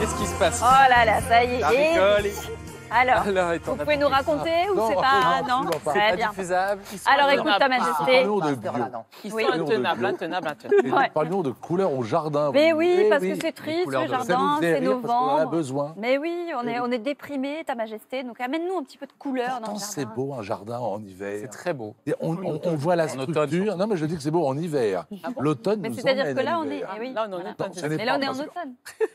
Qu'est-ce qui se passe Oh là là, ça y est. Alors, vous pouvez nous raconter ou c'est pas non, non pas. Diffusable. Alors écoute ta Majesté. Parlons de vieux. Intenable, sont oui. intenable, intenable. Parlons de couleurs au jardin. Mais oui, parce que c'est triste le jardin, c'est novembre. On a besoin. Mais oui, on est on déprimé, ta Majesté. Donc amène-nous un petit peu de couleur dans le jardin. C'est beau un jardin en hiver. C'est très beau. on, voit la structure. non mais je dis que c'est beau en hiver. Ah L'automne nous emmène. Mais c'est-à-dire que là on est eh là on est en automne. Mais là on est en automne.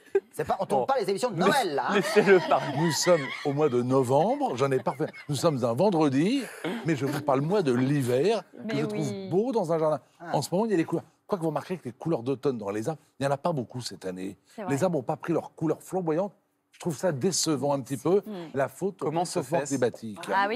on ne tourne pas les émissions de Noël, là. Hein. le Nous sommes au mois de novembre, j'en ai parfait. Nous sommes un vendredi, mais je vous parle, moi, de l'hiver, que je trouve beau dans un jardin. Ah. En ce moment, il y a des couleurs. Quoi que vous remarquez que les couleurs d'automne dans les arbres, il n'y en a pas beaucoup cette année. Les arbres n'ont pas pris leur couleur flamboyante. Je trouve ça décevant un petit peu. Mm. La faute Comment se fait bâtiques ah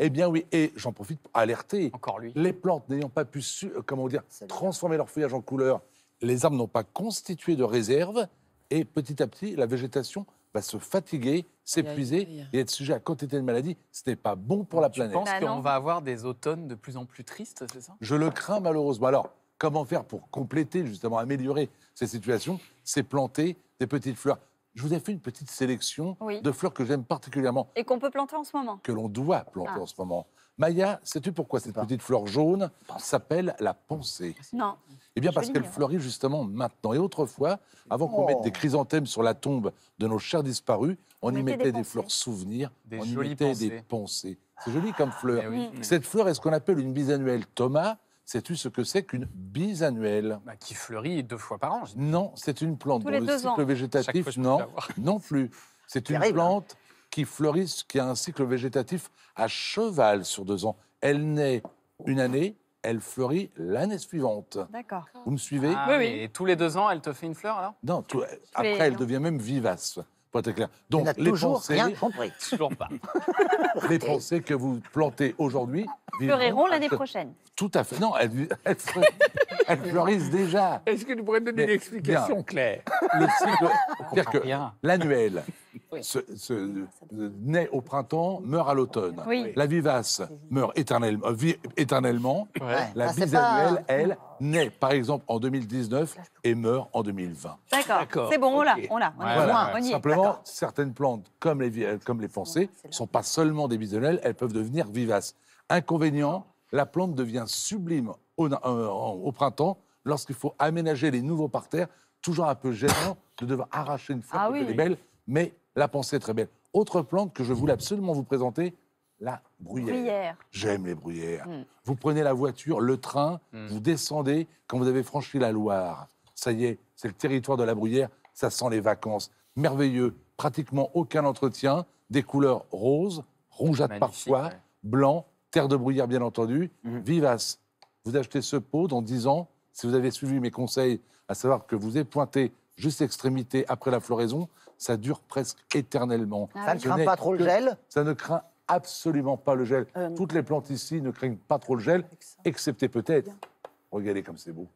Eh bien oui, et j'en profite pour alerter. Encore lui. Les plantes n'ayant pas pu, euh, comment dire, transformer leur feuillage en couleur, les arbres n'ont pas constitué de réserve. Et petit à petit, la végétation va se fatiguer, s'épuiser et être sujet à quantité de maladies. Ce n'est pas bon pour la planète. Je pense bah qu'on va avoir des automnes de plus en plus tristes, c'est ça Je le crains malheureusement. Alors, comment faire pour compléter, justement, améliorer ces situations C'est planter des petites fleurs. Je vous ai fait une petite sélection de fleurs que j'aime particulièrement. Et qu'on peut planter en ce moment. Que l'on doit planter ah. en ce moment. Maya, sais-tu pourquoi cette petite fleur jaune s'appelle la pensée Non. Eh bien, parce qu'elle fleurit justement maintenant. Et autrefois, avant qu'on mette des chrysanthèmes sur la tombe de nos chers disparus, on, y mettait des, fleurs souvenirs, des on y mettait des pensées. C'est joli comme ah, fleur. Mm. Cette fleur est ce qu'on appelle une bisannuelle. Thomas, sais-tu ce que c'est qu'une bisannuelle bah, Qui fleurit deux fois par an. Non, c'est une plante Tous le cycle végétatif, non, non plus. C'est une plante qui fleurissent, qui a un cycle végétatif à cheval sur deux ans. Elle naît une année, elle fleurit l'année suivante. D'accord. Vous me suivez ah, oui, oui. Et tous les deux ans, elle te fait une fleur alors Non, après, elle devient même vivace. Pour être clair. Donc, les toujours pensées, rien compris. toujours pas. les pensées que vous plantez aujourd'hui fleuriront l'année prochaine. Tout à fait. Non, elles, fleurissent déjà. Est-ce que tu pourrais donner une explication claire Le cycle, l'annuel, ah, euh, naît au printemps, meurt à l'automne. La vivace meurt euh, éternellement. La ah, bisannuelle, elle, naît par exemple en 2019 et meurt en 2020. D'accord, c'est bon, on l'a. On Simplement, certaines plantes, comme les, comme les pensées, ne sont pas seulement des bisannuelles, elles peuvent devenir vivaces. Inconvénient, la plante devient sublime euh, au, printemps lorsqu'il faut aménager les nouveaux parterres, toujours un peu gênant de devoir arracher une fois ah, oui. belle, mais la pensée est très belle. Autre plante que je voulais absolument vous présenter, la bruyère. J'aime les bruyères. Hmm. Vous prenez la voiture, le train, hmm. vous descendez quand vous avez franchi la Loire. Ça y est, c'est le territoire de la bruyère, ça sent les vacances. Merveilleux, pratiquement aucun entretien, des couleurs roses, rougeâtres parfois, blanc, terre de bruyère bien entendu, hmm. vivace. Vous achetez ce pot dans 10 ans, si vous avez suivi mes conseils, à savoir que vous pointé juste extrémité après la floraison, ça dure presque éternellement. Ah ça ne craint pas trop le gel Ça ne craint absolument pas le gel. Euh, Toutes les plantes ici ne craignent pas trop le gel, excepté peut-être. Regardez comme c'est beau.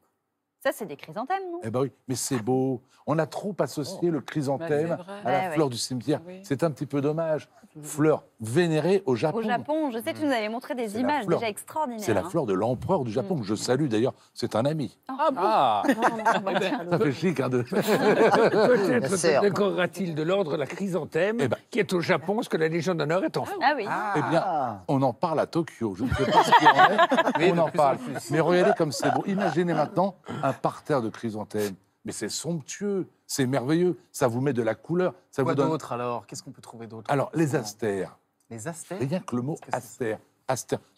Ça, c'est des chrysanthèmes, non Eh ben oui, mais c'est beau. On a trop associé oh. le chrysanthème à la fleur du cimetière. C'est un petit peu dommage. Fleur vénérée au Japon. Au Japon, je sais que tu nous avais montré des images déjà extraordinaires. C'est la hein. fleur de l'empereur du Japon, mm. que je salue d'ailleurs. C'est un ami. ah, ah bon ah. Eh ben, Ça fait chic, hein, peut être décorera t il de l'ordre la chrysanthème, eh ben. qui est au Japon, ce que la Légion d'honneur est en France. Ah oui. Ah. Eh bien, on en parle à Tokyo. Je ne sais pas ce qu'il en est, mais on en parle. Mais regardez comme c'est beau. Imaginez maintenant par terre de chrysanthèmes. Mais c'est somptueux, c'est merveilleux, ça vous met de la couleur. Ça vous donne... alors Qu'est-ce qu'on peut trouver d'autre Alors, les astères. Les astères Rien que le mot astère.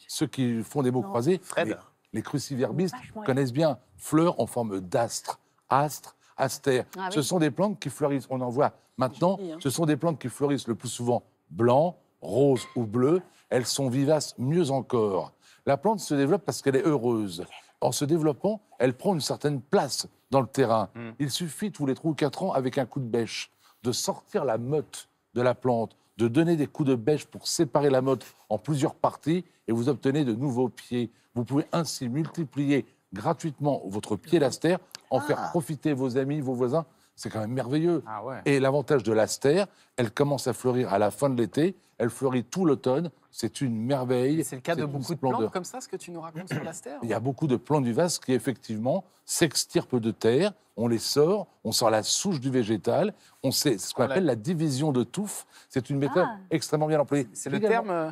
Ceux qui font des mots croisés, Fred. Les, les, cruciverbistes connaissent bien. Fleurs en forme d'astre. Astre, astère. Ah Ce sont des plantes qui fleurissent. On en voit maintenant. Hein. Ce sont des plantes qui fleurissent le plus souvent blanc, rose ou bleu. Elles sont vivaces mieux encore. La plante se développe parce qu'elle est heureuse en se développant, elle prend une certaine place dans le terrain. Hmm. Il suffit tous les 3 ou 4 ans, avec un coup de bêche, de sortir la meute de la plante, de donner des coups de bêche pour séparer la meute en plusieurs parties, et vous obtenez de nouveaux pieds. Vous pouvez ainsi multiplier gratuitement votre pied l'aster, en ah. faire profiter vos amis, vos voisins. C'est quand même merveilleux. Ah et l'avantage de l'aster, elle commence à fleurir à la fin de l'été, elle fleurit tout l'automne, c'est une merveille. C'est le cas de beaucoup de plantes comme ça, ce que tu nous racontes sur la Il y a beaucoup de plantes du vasque qui, effectivement, s'extirpent de terre, on les sort, on sort la souche du végétal, on sait ce qu'on appelle la division de touffe. C'est une méthode ah. extrêmement bien employée. C'est le terme. Euh,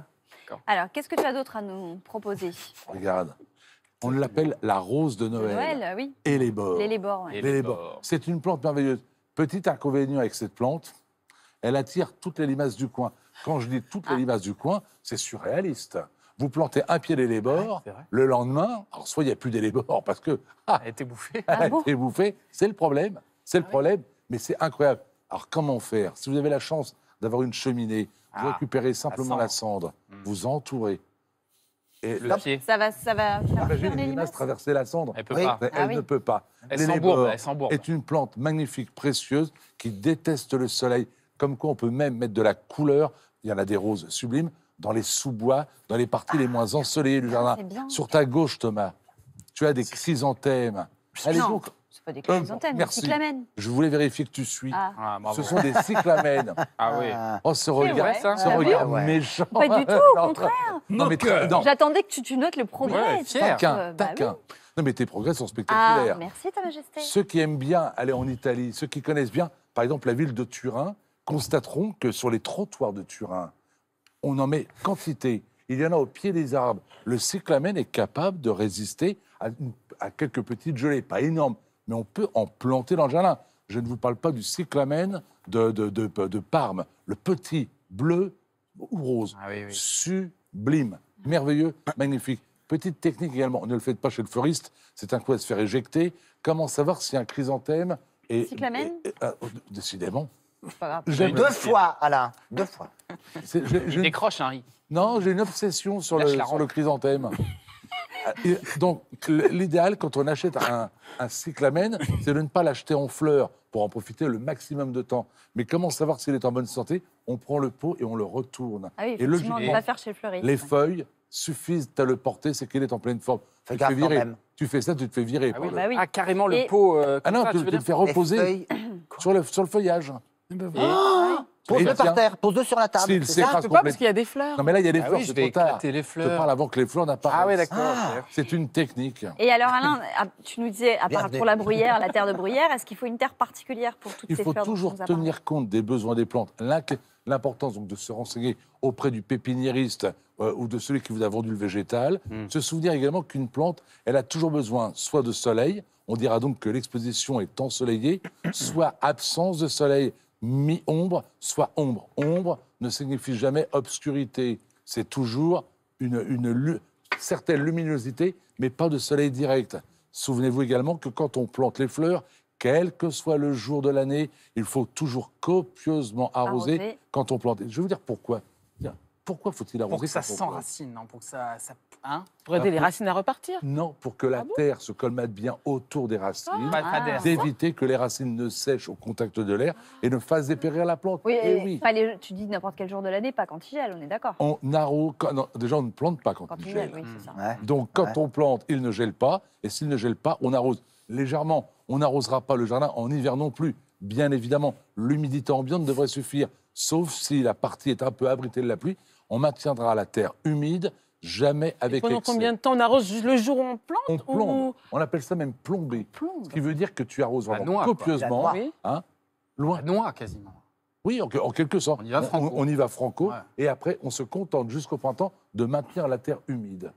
Alors, qu'est-ce que tu as d'autre à nous proposer Regarde. On l'appelle la rose de Noël. Noël, oui. Et les bords. Les bords, C'est une plante merveilleuse. Petit inconvénient avec cette plante, elle attire toutes les limaces du coin. Quand je dis toutes les limaces ah. du coin, c'est surréaliste. Vous plantez un pied d'élébore, le lendemain, alors soit il n'y a plus d'élébore parce que. Ah, elle a été bouffée. Elle a ah été bouffée, c'est le problème. C'est le ah problème, mais c'est incroyable. Alors comment faire Si vous avez la chance d'avoir une cheminée, vous récupérez simplement la cendre, hmm. vous entourez, et Ça va, ça va. Bah, une traverser la cendre. Elle, peut pas. elle ne peut pas. Elle est une plante magnifique, précieuse, qui déteste le soleil. Comme quoi, on peut même mettre de la couleur il y en a des roses sublimes, dans les sous-bois, dans les parties les moins ensoleillées du ah, jardin. Sur ta gauche, Thomas, tu as des chrysanthèmes. Allez non, donc. C'est pas des chrysanthèmes, des cyclamènes. Je voulais vérifier que tu suis. Ah. Ah, ce sont des cyclamènes. Ah oui. Oh, ce regard, méchant. Pas du tout, au contraire. mais J'attendais que tu, notes le progrès. Ouais, euh, taquin, bah Non, mais tes progrès sont spectaculaires. merci, Ta Majesté. Ceux qui aiment bien aller en Italie, ceux qui connaissent bien, par exemple, la ville de Turin, constateront que sur les trottoirs de Turin, on en met quantité. Il y en a au pied des arbres. Le cyclamen est capable de résister à, quelques petites gelées, pas énormes, mais on peut en planter dans le jardin. Je ne vous parle pas du cyclamen de, de, de, Parme, le petit bleu ou rose. Ah Sublime, merveilleux, magnifique. Petite technique également, ne le faites pas chez le fleuriste, c'est un coup à se faire éjecter. Comment savoir si un chrysanthème est. cyclamen euh, Décidément. J'ai deux fois, Alain, deux fois. Je, Décroche, Henri. Non, j'ai une obsession sur, le, sur le chrysanthème. donc, l'idéal quand on achète un, un cyclamen, c'est de ne pas l'acheter en fleurs, pour en profiter le maximum de temps. Mais comment savoir s'il est en bonne santé On prend le pot et on le retourne. Ah oui, et le Les feuilles suffisent à le porter, c'est qu'il est en pleine forme. tu, fais ça, tu te fais virer. Ah, bah ah carrément, le pot. Euh, ah non, tu, te fais reposer sur le, sur le feuillage. Ah bah ah pose-le par terre, pose-le sur la table. C'est ah, parce qu'il y a des fleurs. Non, mais là, il y a des fleurs, c'est Je parle avant que les fleurs n'apparaissent. Ah oui, d'accord. C'est une technique. Et alors, Alain, tu nous disais, à part pour la bruyère, la terre de bruyère, est-ce qu'il faut une terre particulière pour toutes il ces fleurs Il faut toujours tenir compte des besoins des plantes. L'importance donc de se renseigner auprès du pépiniériste euh, ou de celui qui vous a vendu le végétal. Hmm. Se souvenir également qu'une plante, elle a toujours besoin soit de soleil, on dira donc que l'exposition est ensoleillée, soit absence de soleil mi-ombre, soit ombre. Ombre ne signifie jamais obscurité. C'est toujours une, certaine luminosité, mais pas de soleil direct. Souvenez-vous également que quand on plante les fleurs, quel que soit le jour de l'année, il faut toujours copieusement arroser, arroser, quand on plante. Je vais vous dire pourquoi. Pourquoi faut-il arroser Pour que ça s'enracine, non Pour que ça, hein pour aider les racines à repartir Non, pour que la ah terre se colmate bien autour des racines, ah. d'éviter que les racines ne sèchent au contact de l'air ah. et ne fassent dépérir la plante. Oui, eh tu dis n'importe quel jour de l'année, pas quand il gèle, on est d'accord On arrose, déjà on ne plante pas quand, il, gèle. Oui, ça. Mmh. Donc quand on plante, il ne gèle pas, et s'il ne gèle pas, on arrose légèrement. On n'arrosera pas le jardin en hiver non plus. Bien évidemment, l'humidité ambiante devrait suffire, sauf si la partie est un peu abritée de la pluie on maintiendra la terre humide, jamais avec pendant Pendant combien de temps on arrose le jour où on plante On plombe. On appelle ça même plomber. Ce qui veut dire que tu arroses copieusement. Hein, loin. noix, quasiment. Oui, en, quelque sorte. On y va franco. Et après, on se contente jusqu'au printemps de maintenir la terre humide.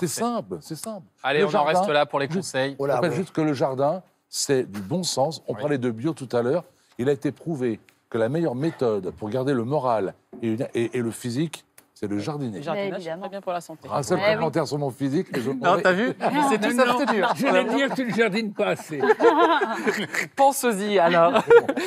C'est simple, c'est simple. Allez, j'en on reste là pour les conseils. on juste que le jardin, c'est du bon sens. On parlait de bio tout à l'heure. Il a été prouvé que la meilleure méthode pour garder le moral et le physique, c'est le jardinier. Le jardinage, c'est très bien pour la santé. Ah, eh Un seul complémentaire sur mon physique. Les autres non, t'as vu C'est tout ça, c'est dur. J'allais dire que tu ne jardines pas assez. Pense-y alors.